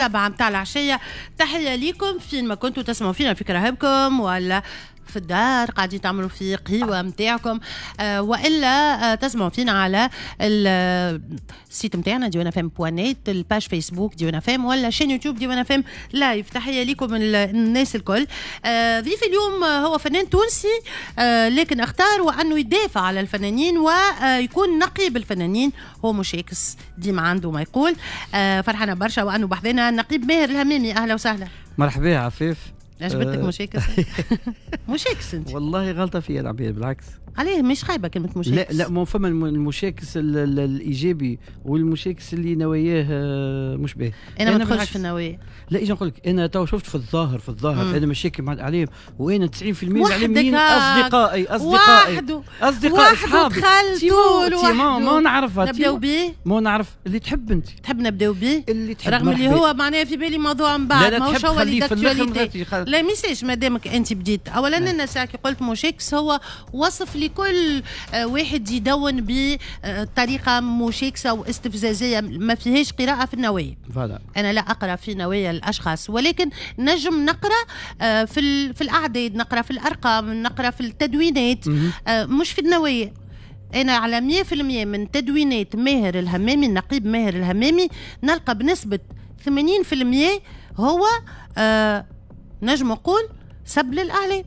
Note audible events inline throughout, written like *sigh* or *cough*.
سبعة متاع العشية تحية ليكم فين ما كنتوا تسمعوا فينا في كرهبكم ولا في الدار قاعدين تعملوا في قهوة نتاعكم آه والا آه تسمعوا فينا على السيت نتاعنا آه، ديوانا فام بوانيت الباج فيسبوك ديوانا فام ولا شين يوتيوب ديوانا فام لايف تحيه ليكم الناس الكل آه ضيف اليوم هو فنان تونسي آه لكن اختار وانه يدافع على الفنانين ويكون نقي بالفنانين هو مشاكس ديما عنده ما يقول آه فرحانه برشا وانه بحذنا نقيب ماهر الهمامي اهلا وسهلا مرحبا عفيف عجبتك مش هيك مش هيك والله غلطه فيا العبيد بالعكس عليه مش خايبه كلمه مشاكس لا لا ما فما المشاكس الايجابي والمشاكس اللي نواياه آه، مش باهي انا, أنا ما ندخلش في النوايا لا ايش نقول لك انا تو شفت في الظاهر في الظاهر مم. انا مشاكل مع عليهم وانا 90% من الاعلاميين اصدقائي اصدقائي وحده اصدقائي اصحابي خلطول ما نعرفها نبداو بيه ما نعرف اللي تحب انت تحب نبداو بيه اللي تحب رغم اللي هو معناها في بالي موضوع من بعد ماهوش هو اللي لا ما ما دامك انت بديت اولا نعم. انا ساعه قلت مشاكس هو وصف لي اللي كل آه، واحد يدون بطريقه مشاكسه واستفزازيه ما فيهاش قراءه في النوايا انا لا اقرا في نوايا الاشخاص ولكن نجم نقرا آه، في في الاعداد نقرا في الارقام نقرا في التدوينات آه، مش في النوايا انا على 100% من تدوينات ماهر الهمامي النقيب ماهر الهمامي نلقى بنسبه 80% هو نجم نقول سب للاعلام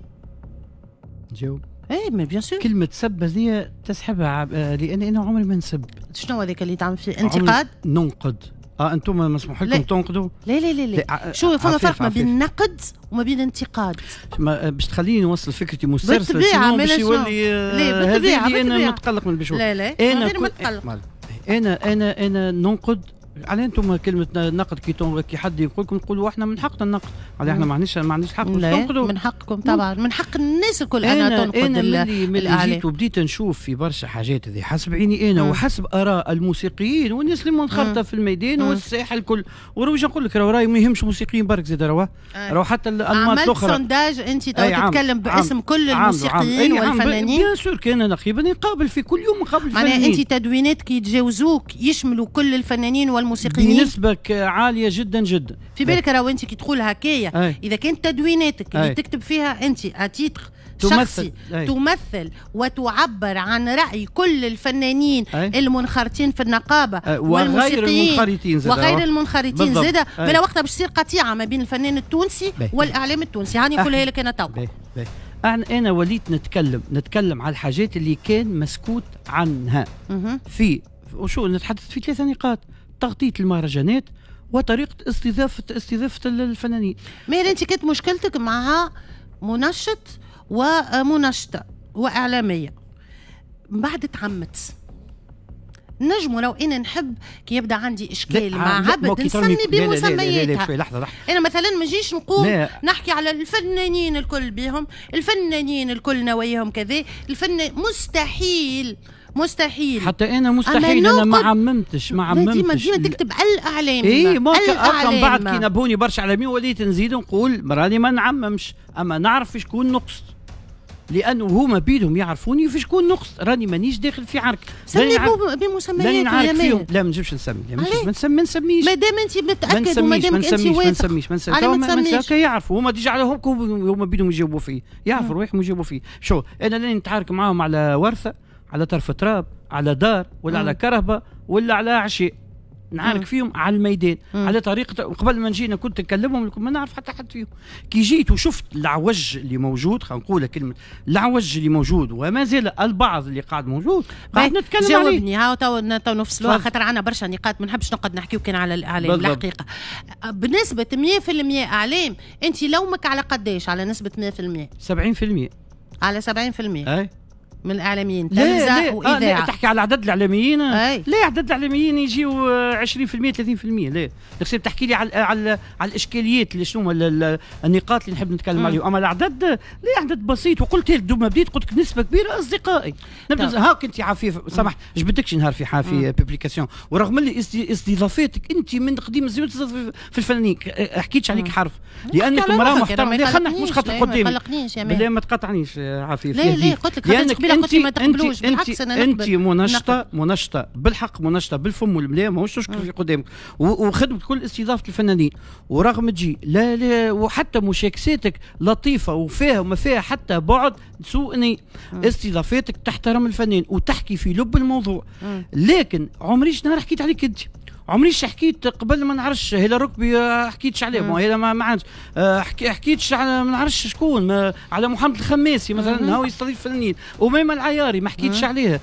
جاوب ايه مي بيان سور كلمة سب هذه تسحبها عب... آه، لأن أنا عمري ما نسب شنو هذاك اللي تعمل فيه انتقاد؟ ننقد اه انتم مسموح لكم تنقدوا لا لا لا لا شو فما فرق ما بين النقد وما بين الانتقاد آه، باش تخليني نوصل فكرتي مسترسل بالطبيعه باش يولي آه، هذا انا متقلق من البشوف لا لا انا غير متقلق انا انا انا ننقد على انتم كلمه نقد كي كي حد يقول لكم تقولوا احنا من حقنا النقد على احنا ما عندناش ما عندناش حق ننقدوا من حقكم طبعا من حق الناس الكل انا تنقد انا ملي ملي جيت وبديت نشوف في برشا حاجات هذه حسب عيني انا مم. وحسب اراء الموسيقيين والناس اللي منخرطه في الميدان والساحه الكل وروج نقول لك راهو رايي ما يهمش موسيقيين برك زاد راهو راهو حتى الانماط الاخرى عملت سونداج انت تتكلم باسم كل الموسيقيين والفنانين بيان سور كان نقيب نقابل في كل يوم نقابل الفنانين معناها انت تدوينات كي يتجاوزوك يشملوا كل الفنانين الموسيقيين بنسبة عالية جدا جدا في بالك راهو انت كي تقول هكايا اذا كانت تدويناتك اللي تكتب فيها انت اتيتر شخصي تمثل, تمثل وتعبر عن رأي كل الفنانين أي. المنخرطين في النقابة أي. وغير المنخرطين زادة وغير المنخرطين زادة بلا وقتها باش تصير قطيعة ما بين الفنان التونسي بي. والإعلام التونسي هاني نقولها لك أنا تو أنا وليت نتكلم نتكلم على الحاجات اللي كان مسكوت عنها مه. في وشو نتحدث في ثلاثة نقاط تغطيه المهرجانات وطريقه استضافه استضافه الفنانين ميري انت كانت مشكلتك مع منشط ومنشطه واعلاميه بعد تعمت نجموا لو انا نحب كي يبدا عندي اشكال مع عبد نسمي بمسمياتها لحظه لحظه انا مثلا ما نجيش نقول نحكي على الفنانين الكل بيهم الفنانين الكل نواياهم كذا الفن مستحيل مستحيل حتى انا مستحيل انا ما عممتش ما عممتش ديما ديما تكتب الاعلام اي ممكن بعد كي نبوني برشا اعلاميين وليت نزيد نقول راني ما نعممش اما نعرف شكون نقصد لانه هما بيدهم يعرفوني في شكون نقص راني مانيش داخل في عرك سمي بمسميات راني نعرك فيهم لا ما نجمش نسمي ما ما نسميش ما دام انت متاكد وما دام انت واثق ما نسميش ما نسميش ما نسميش يعرفوا هما ديجا على هما بيدهم يجاوبوا فيه يعرفوا روحهم يجاوبوا فيه شو انا راني نتعارك معاهم على ورثه على طرف تراب على دار ولا مم. على كرهبه ولا على عشاء نعارك مم. فيهم على الميدان مم. على طريقه قبل ما نجينا كنت نكلمهم ما نعرف حتى حد فيهم كي جيت وشفت العوج اللي موجود خلينا نقول كلمه العوج اللي موجود وما زال البعض اللي قاعد موجود قاعد نتكلم جاوبني عليه جاوبني هاو تو تو نفصلوها خاطر عندنا برشا نقاط ما نحبش نقعد نحكيو كان على الاعلام الحقيقه بنسبه 100% اعلام انت لومك على قداش على نسبه 100% 70% على 70% اي من الاعلاميين تلفزه ليه. واذاعه آه لا تحكي على عدد الاعلاميين لا عدد الاعلاميين يجيو 20% آه، 30% لا خصك تحكي لي على على على الاشكاليات اللي شنو النقاط اللي نحب نتكلم عليهم اما العدد لا عدد بسيط وقلت لك دوما بديت قلت لك نسبه كبيره اصدقائي نبدا هاك انت عفيف سامح جبدكش نهار في حافي بيبليكاسيون ورغم اللي استضافاتك انت من قديم الزيوت في الفنانين آه، حكيتش عليك حرف لانك مراه محترمه خلينا نحكي مش خاطر قدامي لا ما تقاطعنيش عفيف لا لا قلت لك قبيله قلت لي ما تقبلوش بالعكس انا نقبل انت منشطه منشطه بالحق منشطه بالفم والملا ماهوش تشكر آه. في قدامك وخدمت كل استضافه الفنانين ورغم تجي لا لا وحتى مشاكساتك لطيفه وفيها وما فيها حتى بعد تسوءني آه. استضافاتك تحترم الفنان وتحكي في لب الموضوع آه. لكن عمريش نهار حكيت عليك انت عمريش حكيت قبل ما نعرفش هلا ركبي آه، حكيتش عليه مم. هلا ما ما آه، حكي حكيتش على ما نعرفش شكون ما على محمد الخماسي مثلا هو يستضيف فنانين وميمه العياري ما حكيتش عليها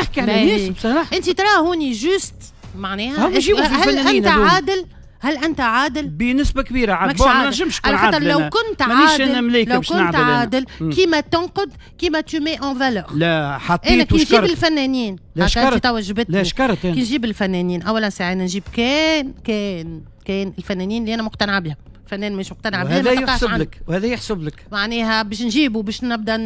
نحكي على الناس بصراحه انت ترى هوني جوست معناها إيه؟ هل انت عادل هل انت عادل بنسبه كبيره عادل بون ما نجمش نكون عادل لو كنت عادل مانيش انا لو كنت عادل عادل. كيما تنقد كيما تو مي اون فالور لا حطيت انا كي نجيب الفنانين لا شكرت توا جبتني لا شكرت كي نجيب الفنانين اولا ساعه نجيب كان كان كان الفنانين اللي انا مقتنعه بها فنان مش مقتنع به وهذا يحسب لك وهذا يحسب لك معناها باش نجيبه باش نبدا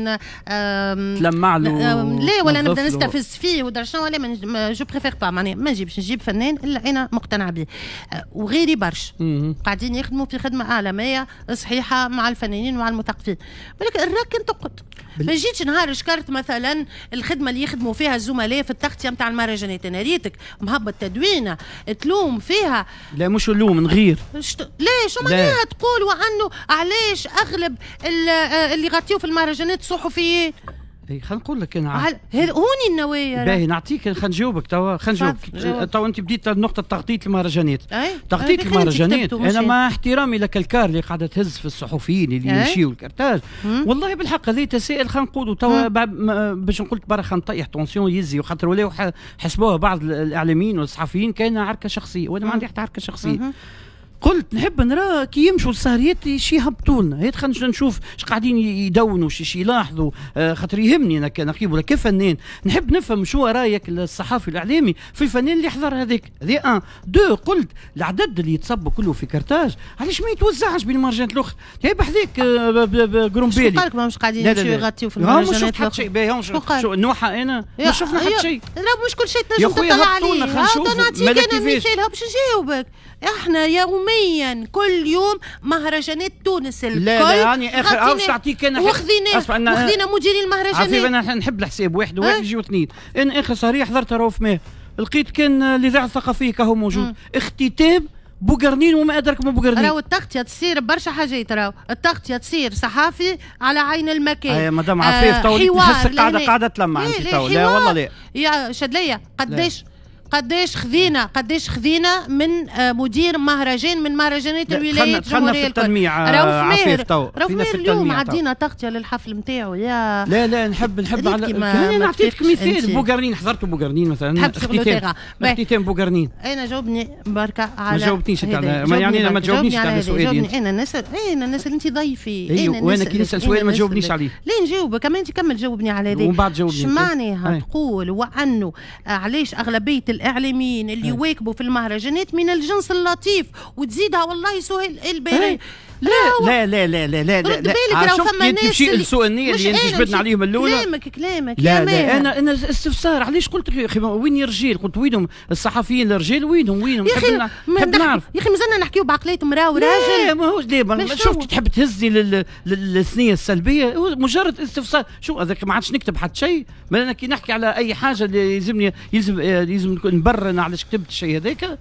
تلمع له لا ولا نبدا نستفز فيه ودر شنو ولا جو بريفير با معناها ما نجيبش نجيب فنان الا انا مقتنع به آه، وغيري برشا قاعدين يخدموا في خدمه عالميه صحيحه مع الفنانين ومع المثقفين ولكن الراك كان تقعد بال... ما جيتش نهار شكرت مثلا الخدمه اللي يخدموا فيها الزملاء في التغطيه نتاع المهرجانات انا ريتك مهبط تدوينه تلوم فيها لا مش اللوم نغير شت... ليش شو معناها تقول وعنه علاش اغلب آه، اللي غطيوا في المهرجانات صحفيين اي خلينا نقول لك انا هوني النوايا باهي نعطيك خلينا نجاوبك توا خلينا نجاوبك أه، توا انت بديت نقطه تغطيه المهرجانات تغطيه المهرجانات انا مع احترامي لك الكار اللي قاعده تهز في الصحفيين اللي يمشيوا الكرتاج والله بالحق هذه تسائل خلينا نقول توا باش نقول لك برا خلينا نطيح تونسيون يزي وخاطر ولاو حسبوها بعض الاعلاميين والصحفيين كان عركه شخصيه وانا ما عندي حتى عركه شخصيه قلت نحب نرى كي يمشوا السهريات شي يهبطوا لنا هيت خلينا نشوف اش قاعدين يدونوا شي يلاحظوا آه، خاطر يهمني انا كنقيب ولا كفنان نحب نفهم شو رايك الصحافي الاعلامي في الفنان اللي حضر هذاك هذا ان دو قلت العدد اللي يتصب كله في كرتاج علاش ما يتوزعش بين المرجانات الاخرى يا بحذاك آه، قرومبيلي قالك ماهمش قاعدين يغطيو في المرجانات الاخرى شفت حتى شيء باهي شو نوحه انا ما شفنا حتى شيء لا مش كل شيء تنجم تطلع عليه يا خويا هبطوا خلينا باش نجاوبك احنا يوميا كل يوم مهرجانات تونس الكل لا لا يعني اخر اوش تعطيك انا وخذينا وخذينا مديرين المهرجانات عفيف انا نحب الحساب واحد واحد يجي واثنين انا اخر صريح حضرت روف ماه لقيت كان الاذاعه الثقافيه كهو موجود اختتام بوغرنين وما ادرك ما بوغرنين راهو التغطيه تصير برشا حاجات راهو التغطيه تصير صحافي على عين المكان اي مدام عفيف آه، تو حوار قاعده قاعده تلمع إيه، انت إيه، تو لا والله لا يا شدليه قداش قداش خذينا قداش خذينا من آه، مدير مهرجان من مهرجانات الولايات الجمهوريه التنمية رؤوف ماهر رؤوف ماهر اليوم عدينا تغطيه للحفل نتاعو يا لا لا نحب نحب على انا نعطيك مثال بوكرنين حضرت بوكرنين مثلا تحب شغل اختتام بوغرنين انا جاوبني بركة على ما جاوبتنيش انت ما يعني انا ما تجاوبنيش على سؤالي انا نسال إيه، انا نسال انت ضيفي إيه، أيوة، انا وانا كي نسال سؤال ما تجاوبنيش إيه، عليه لا نجاوبك كمان تكمل جاوبني على هذا ومن بعد جاوبني شو تقول وانه آه، علاش اغلبيه الاعلاميين اللي إيه. يواكبوا في المهرجانات من الجنس اللطيف وتزيدها والله سهيل البيري لا لا لا لا لا لا لا لا لا لا لا لا النية اللي انت جبدنا عليهم الاولى كلامك كلامك لا لا انا انا استفسار علاش قلت لك يا اخي وين الرجال قلت وينهم الصحفيين الرجال وينهم وينهم يا اخي نحب نعرف يا اخي مازلنا نحكيو بعقلية لا وراجل لا لا لا شفت تحب تهزني للثنية السلبية مجرد استفسار شو لا ما عادش نكتب حتى شيء ما انا كي نحكي على اي حاجة يلزمني يلزم يلزم نبرر علاش كتبت الشيء هذاك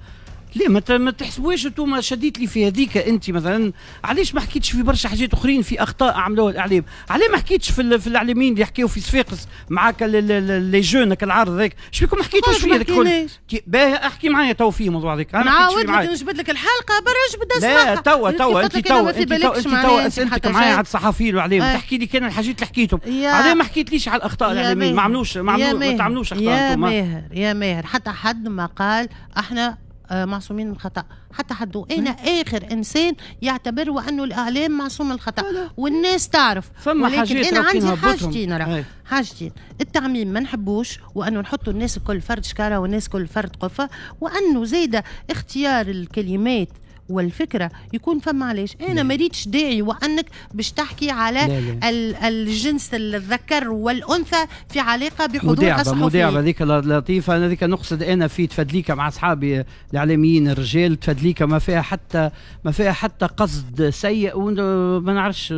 ليه ما تحسبوش انتوما شديت لي في هذيك انت مثلا علاش ما حكيتش في برشا حاجات اخرين في اخطاء عملوها الاعلام علاه ما حكيتش في, في الاعلاميين اللي حكيوا في صفاقس معاك لي جون العرض هذاك اش بكم ما حكيتوش فيه هذاك الكل احكي معايا تو في الموضوع هذاك نعاود لك نجبد لك الحلقه برا نجبد لا توا توا انت توا انت تو انت اسئلتك معايا على الصحفيين والاعلام آه. تحكي لي كان الحاجات اللي حكيتهم علاه ما حكيتليش على الاخطاء الاعلاميين ما عملوش ما تعملوش اخطاء يا ماهر يا ماهر حتى حد ما قال احنا آه، معصومين من الخطا حتى حد انا اخر انسان يعتبر وانه الاعلام معصوم من الخطا والناس تعرف فما ولكن انا عندي حاجتين راه حاجتين التعميم ما نحبوش وانه نحطوا الناس الكل فرد شكاره والناس كل فرد قفه وانه زايده اختيار الكلمات والفكره يكون فما علاش انا ما نعم. ريتش داعي وانك باش تحكي على لا لا. الجنس الذكر والانثى في علاقه بحضور اصحابي مداعبه هذيك لطيفه انا هذيك نقصد انا في تفدليكه مع اصحابي الاعلاميين الرجال تفدليكه ما فيها حتى ما فيها حتى قصد سيء وما نعرفش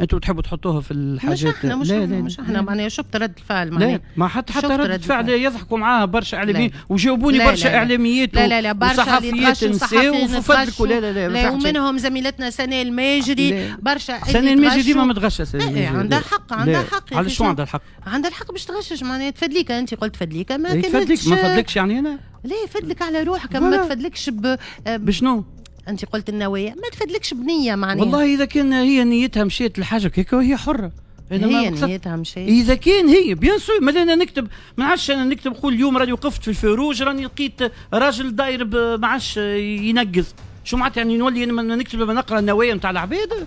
انتم تحبوا تحطوها في الحاجات مش احنا مش لا لا مش احنا معناها شفت رد الفعل معناها ما حتى حتى رد, رد يضحكوا معاها برشا اعلاميين وجاوبوني برشا اعلاميات لا لا لا برشا وصحفيات نساء وفدلكوا لا لا لا, لا ومنهم زميلتنا سناء الماجري برشا سناء الماجري ديما متغشش إيه، عندها حق عندها حق على شو عندها الحق عندها الحق باش تغشش معناها تفدليك انت قلت فدليك ما إيه، تفدليك ما فدلكش يعني انا لا فدلك على روحك ما تفدلكش ب... بشنو انت قلت النوايا ما تفدلكش بنيه معناها والله اذا كان هي نيتها مشيت لحاجه هيك وهي حره هي نيتها اذا كان هي بيان سور ما انا نكتب ما عادش انا نكتب نقول اليوم راني وقفت في الفروج راني لقيت راجل داير ما عادش ينقز شو معناتها يعني نولي نكتب نقرا النوايا نتاع العباد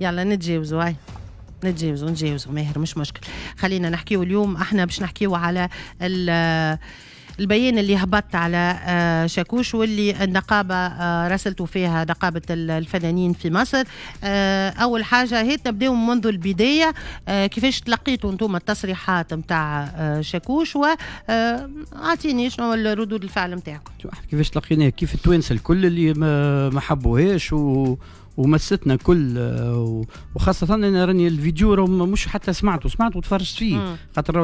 يلا نتجاوزوا هاي نتجاوزوا نتجاوزوا ماهر مش مشكل خلينا نحكيو اليوم احنا باش نحكيو على ال البيان اللي هبط على آه، شاكوش واللي النقابة آه، رسلتوا فيها نقابة الفنانين في مصر آه، أول حاجة هي نبداو منذ البداية كيفاش تلقيتوا أنتم التصريحات نتاع شاكوش وعطيني شنو الردود الفعل نتاعكم كيفاش تلقيناها كيف التوانسة الكل اللي ما حبوهاش و ومستنا كل وخاصة أنا راني الفيديو راه مش حتى سمعته سمعته وتفرجت فيه خاطر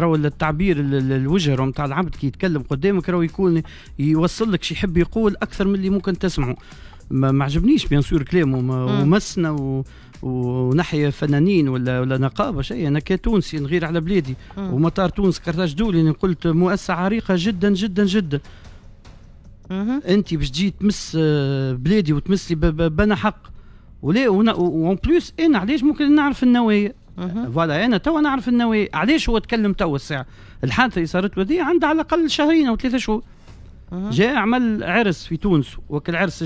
راهو التعبير الوجه نتاع العبد كي يتكلم قدامك راهو يكون يوصل لك شي يحب يقول أكثر من اللي ممكن تسمعه ما عجبنيش بيان سور كلامه ومسنا و... ونحيا فنانين ولا ولا نقابه شيء انا كتونسي نغير على بلادي ومطار تونس كرتاج دولي قلت مؤسسه عريقه جدا جدا جدا انت باش تجي تمس آه، بلادي وتمس لي بنا حق ولا وان بلوس انا علاش ممكن نعرف النوايا فوالا انا توا نعرف النوايا علاش هو تكلم توا الساعه الحادثه اللي صارت له عندها على الاقل شهرين او ثلاثه شهور جاء عمل عرس في تونس وكل عرس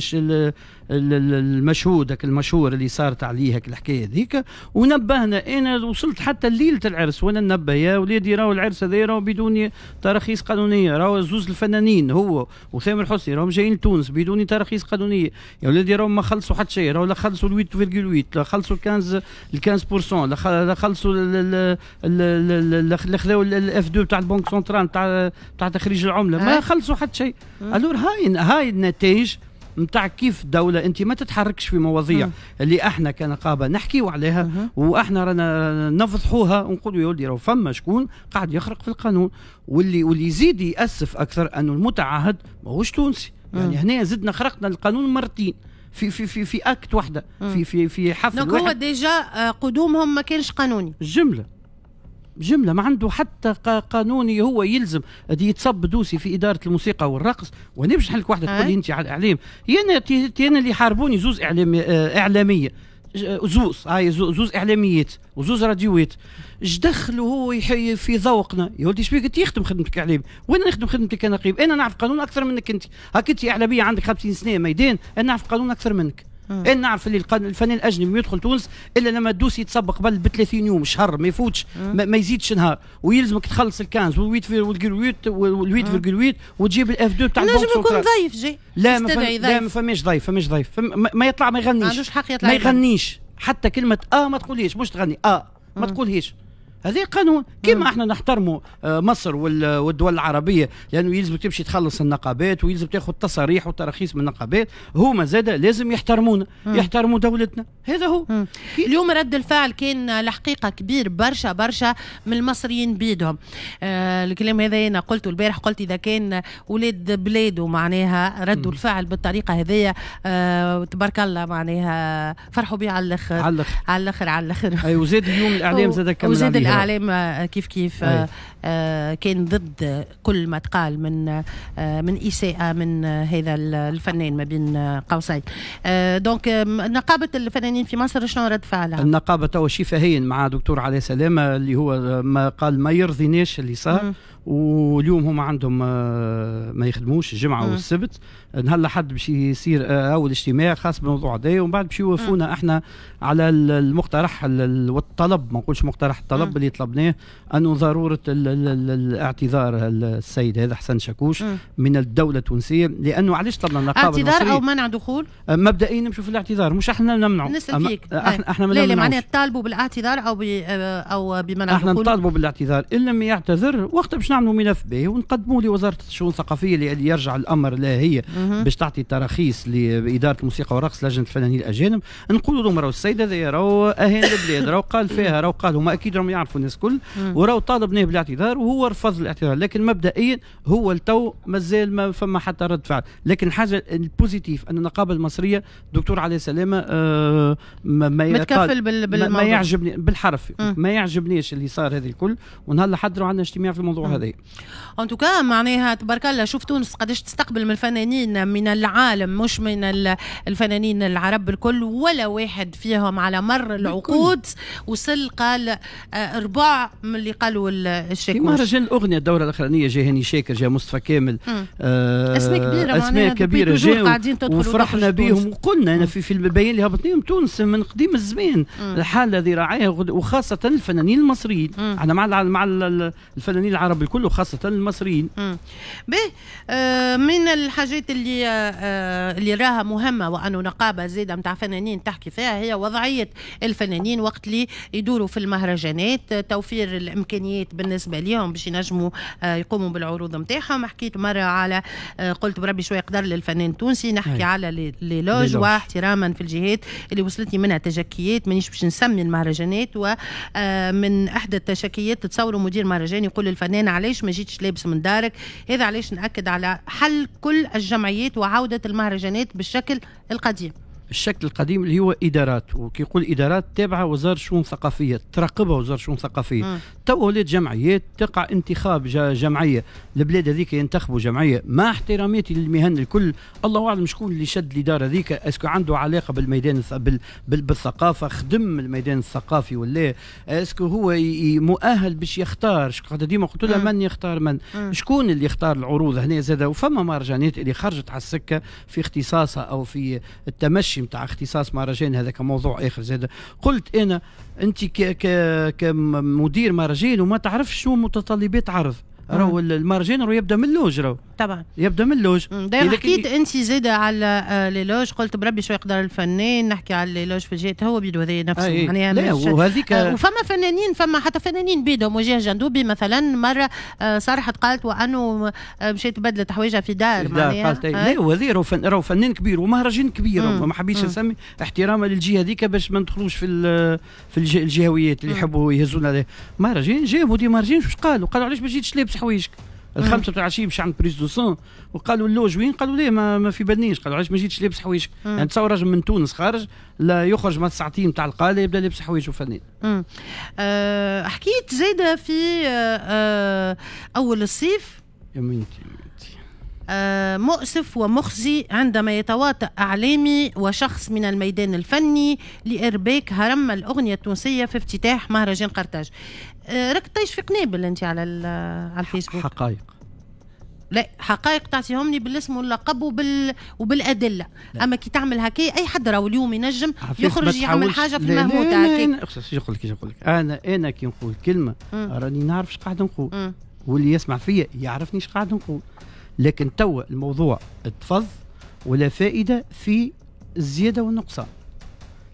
المشهود المشهور اللي صارت عليه الحكايه هذيك ونبهنا انا وصلت حتى ليله العرس وانا ننبه يا وليدي راهو العرس هذا راهو بدون تراخيص قانونيه راهو زوز الفنانين هو وسام الحسني راهم جايين لتونس بدون تراخيص قانونيه يا وليدي راهم ما خلصوا حتى شيء راهو لا خلصوا 8.8 لا خلصوا 15 ال 15% لا خلصوا اللي خذوا الاف 2 تاع البنك سنترال تاع تاع تخريج العمله ما خلصوا حتى شيء الور هاي هاي النتائج نتاع كيف دوله انت ما تتحركش في مواضيع اللي احنا كنقابه نحكيو عليها واحنا رانا نفضحوها ونقولوا يا ولدي راه فما شكون قاعد يخرق في القانون واللي واللي يزيد ياسف اكثر انه المتعهد ماهوش تونسي يعني هنا زدنا خرقنا القانون مرتين في في في في اكت واحده في في في حفل دونك هو ديجا آه، قدومهم ما كانش قانوني جمله جملة ما عنده حتى قانوني هو يلزم يتصب دوسي في إدارة الموسيقى والرقص وأنا باش نحلك واحدة تقول لي أنت على الإعلام أنا اللي حاربوني زوز إعلامي آه، إعلامية آه، زوز هاي زوز اعلاميات وزوز راديوات اش دخلوا هو يحي في ذوقنا يا ولدي شبيك انت يخدم خدمتك اعلامي وانا نخدم خدمتك انا قريب انا نعرف قانون اكثر منك انت هاك انت اعلاميه عندك 50 سنه ميدان انا نعرف قانون اكثر منك انا نعرف اللي الفنان الاجنبي ما يدخل تونس الا لما الدوس يتسبق قبل ب 30 يوم شهر ما يفوتش ما, ما يزيدش نهار ويلزمك تخلص ال 15 وال 8.8 وتجيب الاف 2 تاع نجم يكون ضيف جي لا ما لا ما فماش ضيف فماش ضيف ما يطلع ما يغنيش ما عندوش حق يطلع ما يغنيش حتى كلمه اه ما تقوليش مش تغني اه ما تقولهيش هذا قانون كما احنا نحترموا آه، مصر والدول العربيه لانه يعني يلزم تمشي تخلص النقابات ويلزم تاخذ تصاريح وتراخيص من النقابات هما زاد لازم يحترمونا يحترموا دولتنا هذا هو اليوم رد الفعل كان الحقيقه كبير برشا برشا من المصريين بيدهم آه الكلام هذا انا قلته البارح قلت اذا كان ولاد بلاده معناها ردوا الفعل بالطريقه هذيا آه تبارك الله معناها فرحوا به على الاخر على الاخر على الاخر اي وزاد اليوم الاعلام *laughs* زاد كمان وزاد الاعلام أيوة. آه، كيف كيف أيوة. آه، آه، كان ضد كل ما تقال من آه، من إساءة من آه، هذا الفنان ما بين قوسين دونك نقابة الفنانين في مصر شنو رد فعلها؟ النقابة توا شفاهين مع دكتور علي سلامة اللي هو ما قال ما يرضيناش اللي صار واليوم هما عندهم ما يخدموش الجمعة والسبت نهار الأحد باش يصير أول اجتماع خاص بالموضوع هذا ومن بعد باش يوافونا احنا على المقترح والطلب ما نقولش مقترح الطلب اللي طلبناه أنه ضرورة الاعتذار السيد هذا حسن شاكوش من الدوله التونسيه لانه علاش طلبنا النقابه اعتذار او منع دخول أه، مبدئيا نمشوا في الاعتذار مش احنا نمنعوا نسال فيك أه، احنا طيب. احنا لا لا معناها تطالبوا بالاعتذار او أه، او بمنع احنا نطالبوا بالاعتذار ان لم يعتذر وقتها باش نعملوا ملف به ونقدموا لوزاره الشؤون الثقافيه اللي يرجع الامر لا هي باش تعطي تراخيص لاداره الموسيقى والرقص لجنه الفنانين الاجانب نقولوا لهم راهو السيد هذا راهو اهان البلاد راهو قال فيها راهو قال هما اكيد راهم يعرفوا الناس الكل وراهو طالبناه بالاعتذار الاعتذار وهو رفض الاعتذار لكن مبدئيا هو التو مازال ما فما حتى رد فعل لكن الحاجه البوزيتيف ان النقابه المصريه دكتور علي سلامه آه، ما, ما متكفل بالموضوع ما يعجبني بالحرف ما يعجبنيش اللي صار هذا الكل ونهار حضروا عندنا اجتماع في الموضوع هذا ان توكا معناها تبارك الله شوف تونس قداش تستقبل من الفنانين من العالم مش من الفنانين العرب الكل ولا واحد فيهم على مر العقود وصل قال آه، ربع من اللي قالوا الشيخ في مهرجان الاغنيه الدوره الاخرانيه جا هاني شاكر جا مصطفى كامل آه اسماء كبيره اسماء كبيره جاوا وفرحنا بهم وقلنا انا في في البيان اللي هبطناهم تونس من قديم الزمان الحاله هذه راعيها وخاصه الفنانين المصريين احنا مع مع الفنانين العرب الكل وخاصه المصريين به آه من الحاجات اللي آه اللي راها مهمه وانه نقابه زاده نتاع فنانين تحكي فيها هي وضعيه الفنانين وقت اللي يدوروا في المهرجانات توفير الامكانيات بالنسبه اليوم باش ينجموا آه، يقوموا بالعروض نتاعهم حكيت مره على آه، قلت بربي شويه قدر للفنان التونسي نحكي هي. على لي لوج واحتراما في الجهات اللي وصلتني منها تشكيات مانيش باش نسمي المهرجانات ومن آه، احدى التشكيات تصوروا مدير مهرجان يقول للفنان علاش ما جيتش لابس من دارك هذا علاش ناكد على حل كل الجمعيات وعوده المهرجانات بالشكل القديم الشكل القديم اللي هو ادارات وكيقول ادارات تابعه وزاره الشؤون الثقافيه تراقبها وزاره الشؤون الثقافيه تو ولات جمعيات تقع انتخاب جمعيه البلاد هذيك ينتخبوا جمعيه مع احتراماتي للمهن الكل الله اعلم شكون اللي شد الاداره هذيك اسكو عنده علاقه بالميدان بال بال بالثقافه خدم الميدان الثقافي ولا اسكو هو مؤهل باش يختار ديما قلت لها من يختار من شكون اللي يختار العروض هنا زاد وفما مهرجانات اللي خرجت على السكه في اختصاصها او في التمشي ماشي نتاع اختصاص مهرجان هذا كموضوع اخر زاد قلت انا انت كمدير مهرجان وما تعرفش شو متطلبات عرض راهو آه. المارجين راهو يبدا من اللوج راهو طبعا يبدا من اللوج دايما حكيت انت زاده على آه، لي لوج قلت بربي شو يقدر الفنان نحكي على لي لوج في جهه هو بيدو هذايا نفسه آه إيه. معناها لا وهذيك آه وفما فنانين فما حتى فنانين بيدهم وجيه جندوبي مثلا مره آه صرحت قالت وانه آه، مشيت بدلت حوايجها في دار معناها قالت إيه. لا وهذا راهو فن فنان كبير ومهرجان كبير ما حبيتش نسمي احتراما للجهه هذيك باش ما ندخلوش في في الجهويات اللي يحبوا يهزونا عليه مهرجان جابوا دي مهرجان واش قالوا قالوا علاش ما جيتش لابس تلبس حوايجك الخمسه بتاع العشيه مش عند بريز دو سون وقالوا اللوج وين قالوا ليه ما, ما في بالنيش قالوا علاش ما جيتش لابس حوايجك يعني تصور راجل من تونس خارج لا يخرج ما الساعتين تاع القاله يبدا لابس حوايج فنان آه، حكيت زيدا في آه، آه، اول الصيف يا آه، مؤسف ومخزي عندما يتواطأ أعلامي وشخص من الميدان الفني لإرباك هرم الأغنية التونسية في افتتاح مهرجان قرطاج آه، راك طيش في قنابل أنت على على الفيسبوك حقائق لا حقائق تعطيهم لي بالاسم واللقب وبال... وبالادله لا. اما كي تعمل هكا اي حد راهو اليوم ينجم يخرج يعمل حاجه في المهموت هكا يقول لك يقول لك انا انا كي نقول كلمه راني نعرف اش قاعد نقول واللي يسمع فيا يعرفني اش قاعد نقول لكن توا الموضوع اتفض ولا فائده في الزياده والنقصان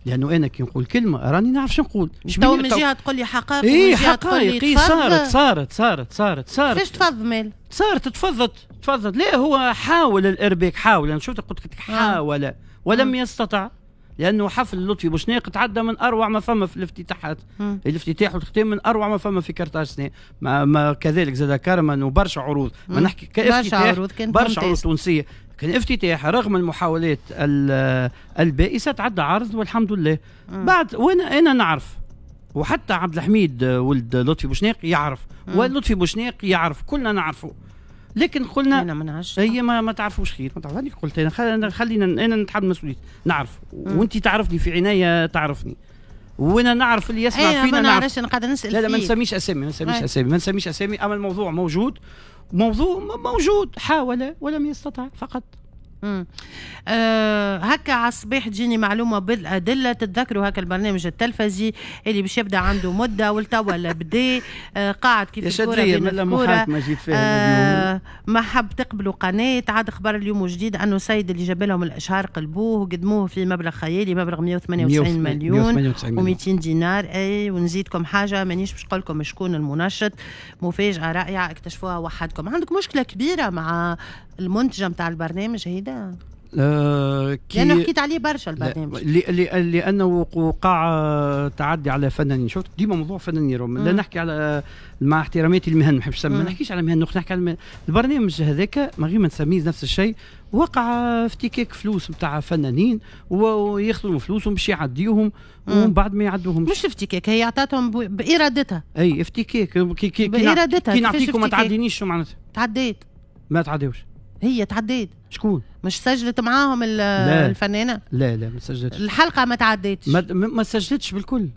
لانه انا كي نقول كلمه راني نعرف شنو نقول تو من جهه تقول لي حقائق اي حقائق جهه تقول لي إيه، صارت صارت صارت صارت صارت كيفاش تفض مال صارت تفضت تفضت لا هو حاول الارباك حاول انا شفت قلت لك آه. حاول ولم آه. يستطع لانه حفل لطفي بوشناق تعدى من اروع ما فما في الافتتاحات الافتتاح والختام من اروع ما فما في كرتاج سنة ما, ما كذلك زاد كرما وبرشا عروض ما نحكي كافتتاح برشا عروض كان برشا عروض تونسيه كان افتتاح رغم المحاولات البائسه تعدى عرض والحمد لله مم. بعد وانا انا نعرف وحتى عبد الحميد ولد لطفي بوشناق يعرف ولطفي بوشناق يعرف كلنا نعرفه لكن قلنا أنا هي ما, ما تعرفوش خير ما تعرفني قلت انا خلينا انا نتحمل مسؤوليتي نعرف وانت تعرفني في عنايه تعرفني وانا نعرف اللي يسمع أيه فينا ما نعرفش انا نسال لا لا ما نسميش اسامي ما نسميش أيوة. اسامي ما نسميش اسامي اما الموضوع موجود موضوع موجود حاول ولم يستطع فقط أه هكا على الصباح تجيني معلومه بالادله تتذكروا هكا البرنامج التلفزي اللي باش يبدا عنده مده والتوا ولا بدا أه قاعد كيف الكره بين فيها أه ما حب تقبلوا قناه عاد خبر اليوم جديد انه سيد اللي جاب لهم الاشهار قلبوه وقدموه في مبلغ خيالي مبلغ 198 مليون و200 دينار اي ونزيدكم حاجه مانيش باش نقول لكم شكون المنشط مفاجاه رائعه اكتشفوها وحدكم عندك مشكله كبيره مع المنتجه نتاع البرنامج هيدا آه كي لانه حكيت عليه برشا البرنامج لا لانه وقع تعدي على فنانين شفت ديما موضوع فنانين لا نحكي على مع احتراماتي المهن ما نحبش ما نحكيش على مهن نحكي على المهن. البرنامج هذاك ما غير ما نسميه نفس الشيء وقع افتكاك فلوس نتاع فنانين وياخذوا فلوسهم باش يعديوهم ومن بعد ما يعدوهم مش افتكاك هي عطاتهم بارادتها اي افتكاك كي كي بارادتها كي نعطيكم ما تعدينيش شو معناتها تعديت ما تعديوش هي تعديت شكون مش سجلت معاهم لا. الفنانه لا لا ما سجلتش الحلقه ما تعديتش ما, ما سجلتش بالكل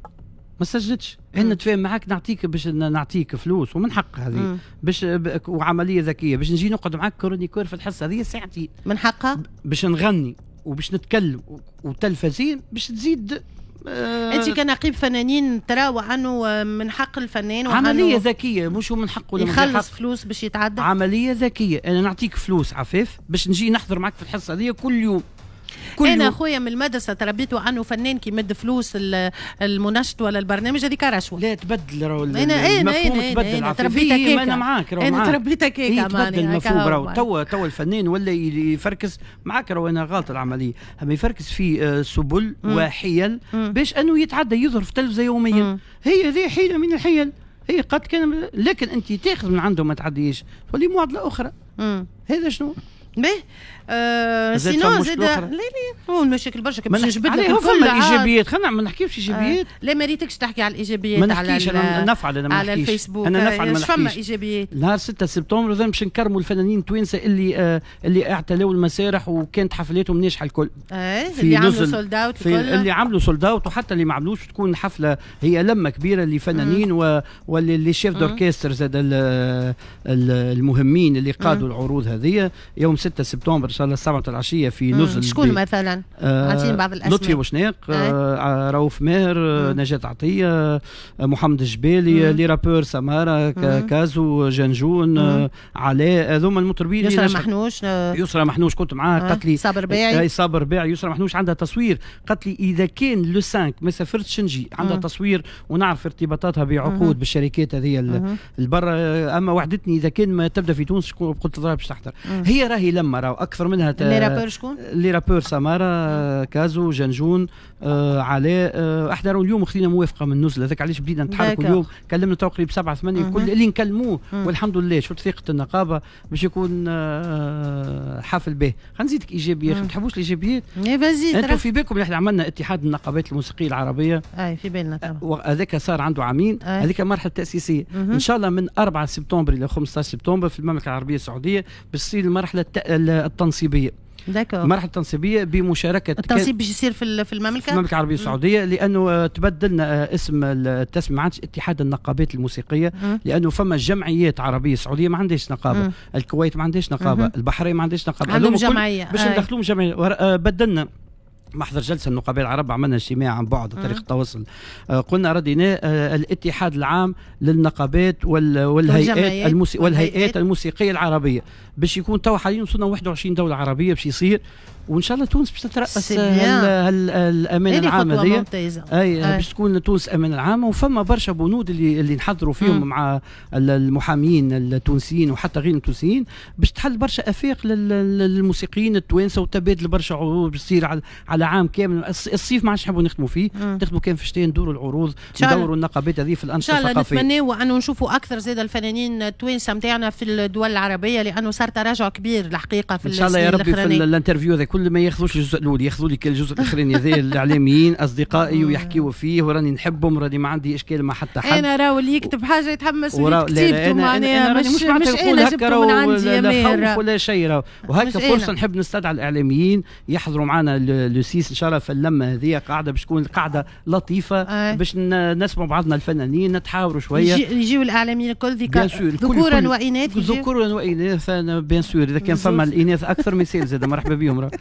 ما سجلتش انا نتفاهم معاك نعطيك باش نعطيك فلوس ومن حق هذه باش وعمليه ذكيه باش نجي نقعد معاك كرونيكور في الحصه هذه ساعتين من حقها باش نغني وباش نتكلم وتلفزيون باش تزيد آه انت كنقيب فنانين ترى عنه من حق الفنان عمليه ذكيه مش من حقه ولا يخلص حق. فلوس باش يتعدى عمليه ذكيه انا نعطيك فلوس عفاف باش نجي نحضر معك في الحصه هذه كل يوم كله. انا خويا من المدرسه تربيت عنه فنان كي مد فلوس المنشط ولا البرنامج هذيك رشوه لا تبدل راهو المفهوم تبدل عفوا إيه، انا معاك راهو انا تربيت هكاك هي تبدل المفهوم راهو توا توا الفنان ولا يفركس معاك راهو انا غلط العمليه اما يفركس في آه، سبل وحيل باش انه يتعدى يظهر في التلفزه يوميا هي هذه حيله من الحيل هي قد كان لكن انت تاخذ من عنده ما تعديش تولي معضله اخرى هذا شنو باهي آه سينو زاد لا لا هو المشاكل برشا كيفاش نجبد لك هو فما آه، الايجابيات خلينا ما نحكيوش آه، ايجابيات آه. لا ما ريتكش تحكي على الايجابيات ما نحكيش انا نفعل انا ما على الفيسبوك انا نفعل ما نحكيش فما ايجابيات نهار 6 سبتمبر باش نكرموا الفنانين التوانسه اللي آه اللي اعتلوا المسارح وكانت حفلاتهم ناجحه الكل آه. اللي عملوا سولد اوت اللي عملوا سولد اوت وحتى اللي ما عملوش تكون حفله هي لمه كبيره لفنانين واللي شيف دوركستر زاد المهمين اللي قادوا العروض هذه يوم 6 سبتمبر ان شاء الله السبعة العشيه في نزل شكون مثلا؟ اعطيني آه، بعض الاسماء لطفي وشناق آه. آه، رؤوف ماهر نجاة عطيه محمد الجبالي لي رابور سماره كازو جنجون علاء هذوما المطربين يسرى محنوش يسرى محنوش كنت معاها قالت لي صابر باعي صابر باعي يسرى محنوش عندها تصوير قالت لي اذا كان لو 5 ما سافرتش نجي عندها تصوير ونعرف ارتباطاتها بعقود بالشركات هذه البرا اما وعدتني اذا كان ما تبدا في تونس قلت لها باش تحضر هي راهي لما راهو اكثر منها لي رابور شكون؟ لي رابور سماره كازو جنجون آه، علاء آه، احنا راهو اليوم خذينا موافقه من النزله هذاك علاش بدينا نتحرك اليوم كلمنا تو قريب سبعه ثمانيه كل اللي نكلموه والحمد لله شفت ثقه النقابه باش يكون آه، حافل به خلينا نزيدك ايجابيه ما تحبوش الايجابيات إيه، انتم في بالكم احنا عملنا اتحاد النقابات الموسيقيه العربيه اي في بالنا طبعا هذاك صار عنده عامين هذيك مرحله تاسيسيه ان شاء الله من 4 سبتمبر الى 15 سبتمبر في المملكه العربيه السعوديه بتصير المرحله التنصيبيه المرحله التنصيبيه بمشاركه التنصيب باش يصير في في المملكه في المملكه العربيه السعوديه لانه آه، تبدلنا آه، اسم التسميه ما عادش اتحاد النقابات الموسيقيه لانه فما جمعيات عربيه السعوديه ما عندهاش نقابه الكويت ما عندهاش نقابه البحرين ما عندهاش نقابه عندهم جمعيه باش ندخلوهم آه. جمعيه بدلنا محضر جلسه النقباء العرب عملنا اجتماع عن بعد طريق التواصل آه، قلنا ردينا آه، الاتحاد العام للنقابات والهيئات والهيئات الموسيقيه العربيه باش يكون تو حاليا وصلنا 21 دوله عربيه باش يصير وان شاء الله تونس باش تترأس هالامانه العامه هذه اي آه. باش تكون تونس امانه العامه وفما برشا بنود اللي اللي نحضروا فيهم مم. مع المحامين التونسيين وحتى غير التونسيين باش تحل برشا افاق للموسيقيين التوانسه وتبادل برشا عروض تصير على, على عام كامل الصيف ما عادش نحبوا نخدموا فيه نخدموا كان في الشتاء ندوروا العروض ندوروا النقابات هذه في الانشطه الثقافيه ان شاء الله نتمناو انه نشوفوا اكثر زاد الفنانين التوانسه نتاعنا في الدول العربيه لانه صار تراجع كبير الحقيقه في ان شاء الله يا ربي في الانترفيو هذاك كل ما ياخذوش الجزء الاول ياخذوا لي الجزء الاخراني هذا الاعلاميين اصدقائي آه. ويحكيوا فيه وراني نحبهم راني ما عندي اشكال مع حتى حد انا راهو اللي يكتب حاجه يتحمس ورا... كتيبته معناها مش مش, مش انا جبته من عندي لا خوف ولا شيء راهو وهكا فرصه نحب نستدعى الاعلاميين يحضروا معنا لو سيس ان شاء الله في اللمه هذه قاعده باش تكون قاعده لطيفه آه. باش نسمعوا بعضنا الفنانين نتحاوروا شويه يجيو الاعلاميين الكل ذكورا واناث ذكورا واناث بيان سور اذا كان فما الاناث اكثر من سيل زاد مرحبا بهم *laughs*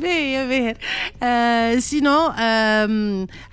باهي باهي آه سينو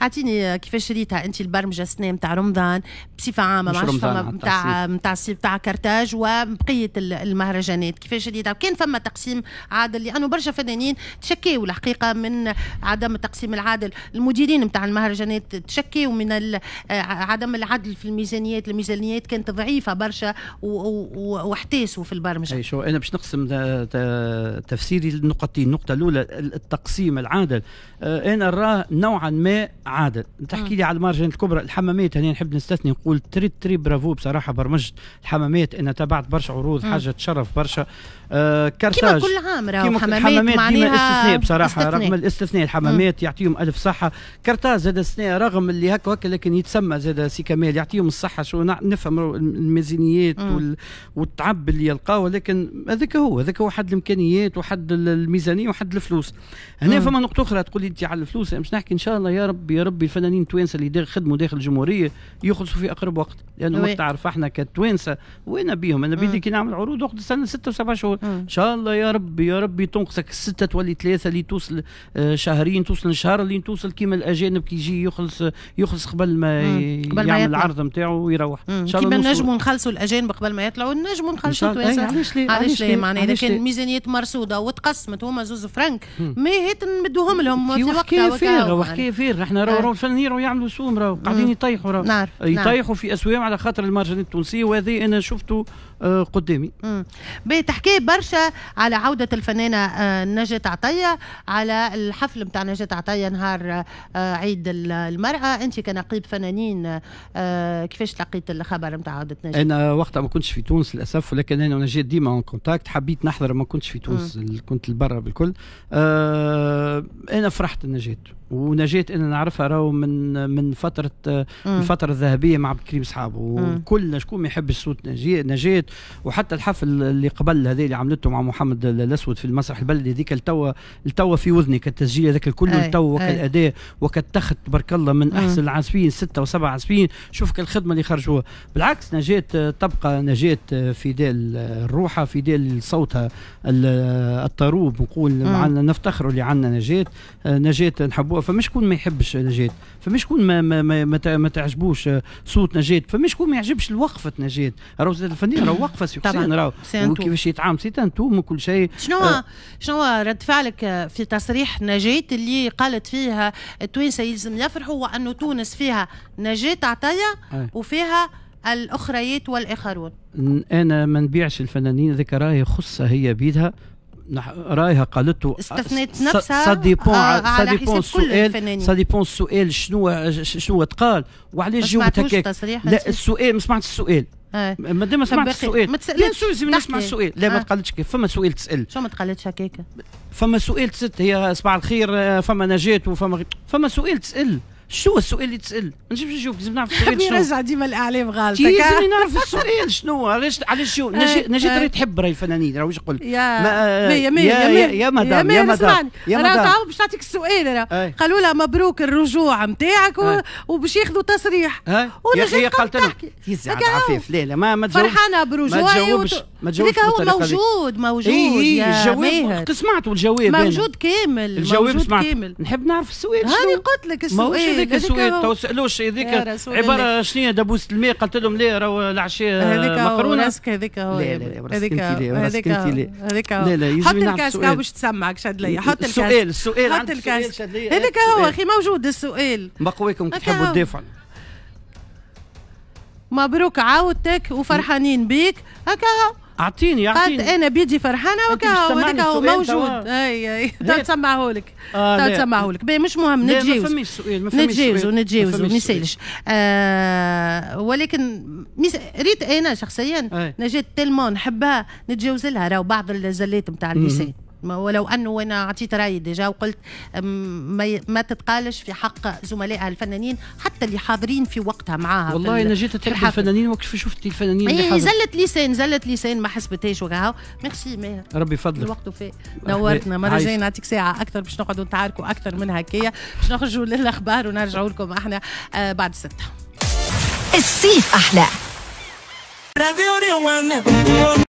اعطيني آه، كيفاش شريتها انت البرمجه السنه نتاع رمضان بصفه عامه ما عادش فما نتاع نتاع نتاع كارتاج وبقيه المهرجانات كيفاش شريتها وكان فما تقسيم عادل لانه برشا فنانين تشكيوا الحقيقه من عدم التقسيم العادل المديرين نتاع المهرجانات تشكيوا من آه، عدم العدل في الميزانيات الميزانيات كانت ضعيفه برشا واحتاسوا في البرمجه اي شو انا باش نقسم آه، تفسيري لنقطتين النقطه الاولى التقسيم العادل انا نراه نوعا ما عادل تحكي لي على المارجن الكبرى الحمامات هنا نحب نستثني نقول تري تري برافو بصراحه برمجه الحمامات انا تابعت برشا عروض حاجه تشرف برشا آه كارتاج كيما كل عام راهو حمامات معناها استثناء بصراحه استثناء. رغم الاستثناء الحمامات يعطيهم الف صحه كارتاج زاد استثناء رغم اللي هكا هكا لكن يتسمى زاد سي كمال يعطيهم الصحه شو نفهم الميزانيات وال... والتعب اللي يلقاه ولكن هذاك هو هذاك هو حد الامكانيات وحد الميزانيه وحد الفلوس الفلوس هنا فما نقطه اخرى تقول لي انت على الفلوس باش نحكي ان شاء الله يا رب يا رب الفنانين التوانسه اللي خدموا داخل الجمهوريه يخلصوا في اقرب وقت لانه ما تعرف احنا كتوانسه وين بيهم انا بدي كي نعمل عروض وقت السنه ستة وسبع شهور ان شاء الله يا رب يا رب تنقصك السته تولي ثلاثه اللي توصل آه، شهرين توصل شهر اللي توصل كيما الاجانب كي يجي يخلص يخلص قبل ما قبل يعمل العرض نتاعو ويروح ان شاء الله كيما نجموا نخلصوا الاجانب قبل ما يطلعوا نجموا نخلصوا إيه، التوانسه علاش ليه معناها اذا كان ميزانيات مرصوده وتقسمت هما زوز فرانك مي هيت نمدوهم لهم في وقت فارغه وحكايه فارغه احنا راهو الفنانين راهو يعملوا سوم راهو قاعدين يطيحوا راهو يطيحوا في اسوام على خاطر المارجن التونسيه وهذه انا شفته آه، قدامي بتحكي برشا على عودة الفنانة نجاة عطية على الحفل متاع نجاة عطية نهار آه، عيد المرأة أنت كنقيب فنانين آه، كيفاش لقيت الخبر متاع عودة نجاة أنا وقتها ما كنتش في تونس للأسف ولكن أنا ونجاة ديما اون كونتاكت حبيت نحضر ما كنتش في تونس كنت لبرا بالكل أنا فرحت نجاة ونجاة انا نعرفها راهو من من فتره مم. الفتره الذهبيه مع عبد الكريم صحابه وكلنا شكون ما يحبش صوت نجاة وحتى الحفل اللي قبل هذا اللي عملته مع محمد الاسود في المسرح البلدي هذيك التوا التوا في وذني كالتسجيل هذاك الكل التوا وكالاداء وكالتخت تبارك الله من احسن مم. العازفين سته وسبع عازفين شوف كالخدمه اللي خرجوها بالعكس نجاة تبقى نجاة ديل روحها ديل صوتها الطروب نقول معنا نفتخروا اللي عندنا نجاة نجاة نحبوها فما شكون ما يحبش نجاة فما شكون ما ما ما, ما تعجبوش صوت نجاة فما شكون ما يعجبش وقفة نجاة راهو زاد الفنان راهو وقفة سي حسين راهو كيفاش يتعامل سي انتوم وكل شيء شنو آه. شنو رد فعلك في تصريح نجاة اللي قالت فيها التوانسة يلزم يفرحوا وانه تونس فيها نجاة عطايا وفيها الاخريات والاخرون انا ما نبيعش الفنانين ذكراها يخصها هي بيدها رايها قالت له استثنت نفسها سا آه، ديبون على حساب كل الفنانين سا ديبون السؤال شنو شنو تقال وعلاش جاوبت هكاك لا السؤال ما سمعتش السؤال آه. دام ما سمعت السؤال ما تسالش لازم نسمع السؤال لا ما آه. تقالتش كيف فما سؤال تسال شو ما تقالتش هكاك فما سؤال تسال هي صباح الخير فما نجاة وفما فما سؤال تسال شو هو السؤال اللي تسال؟ ما نجمش نجاوبك لازم نعرف السؤال شنو نرجع ديما الاعلام غالطه لازمني نعرف السؤال شنو علاش علاش شو آه، نجيت راهي تحب راهي الفنانين راه واش نقول لك؟ يا مية مية مية يا مدام يا مدام يا مدام تو باش نعطيك السؤال قالوا لها مبروك الرجوع نتاعك وباش ياخذوا تصريح يا اخي قالت لك يا على العفاف لا لا ما تجاوبش فرحانه برجوعي ما تجاوبش هو موجود موجود اي الجواب سمعت الجواب موجود كامل الجواب سمعت نحب نعرف السؤال شنو هاني قلت لك السؤال هذيك السويت تو سالوش هذيك عباره شنو هي دبوسه الماء قلت لهم لا راهو العشاء مقرونه هذيك هذيك هذيك هذيك هذيك لا لا حط الكاس كاع باش تسمعك شاد ليا حط الكاس السؤال السؤال حط الكاس هذاك هو اخي موجود السؤال كي تحبوا تدافعوا مبروك عاودتك وفرحانين بيك هكا هو اعطيني اعطيني قد انا بيدي فرحانه وكهو هذاك هو موجود اي اي *laughs* تو تسمعه لك آه، تو تسمعه لك مش مهم نتجاوز نتجاوز نتجاوز ما نسالش آه ولكن ريت انا شخصيا نجات تلمون نحبها نتجاوز لها راهو بعض الزلات نتاع اللسان ولو انه انا اعطيت رايي ديجا وقلت ما, ما تتقالش في حق زملائها الفنانين حتى اللي حاضرين في وقتها معاها والله انا جيت تحب الفنانين وقت شفت الفنانين إيه، اللي حاضرين زلت لسان زلت لسان ما حسبتهاش وكاها ميرسي ماهر ربي يفضلك الوقت وفاء نورتنا مره جايه نعطيك ساعه اكثر باش نقعدوا نتعاركوا اكثر من هكايا باش نخرجوا للاخبار ونرجعوا لكم احنا آه بعد الستة السيف احلى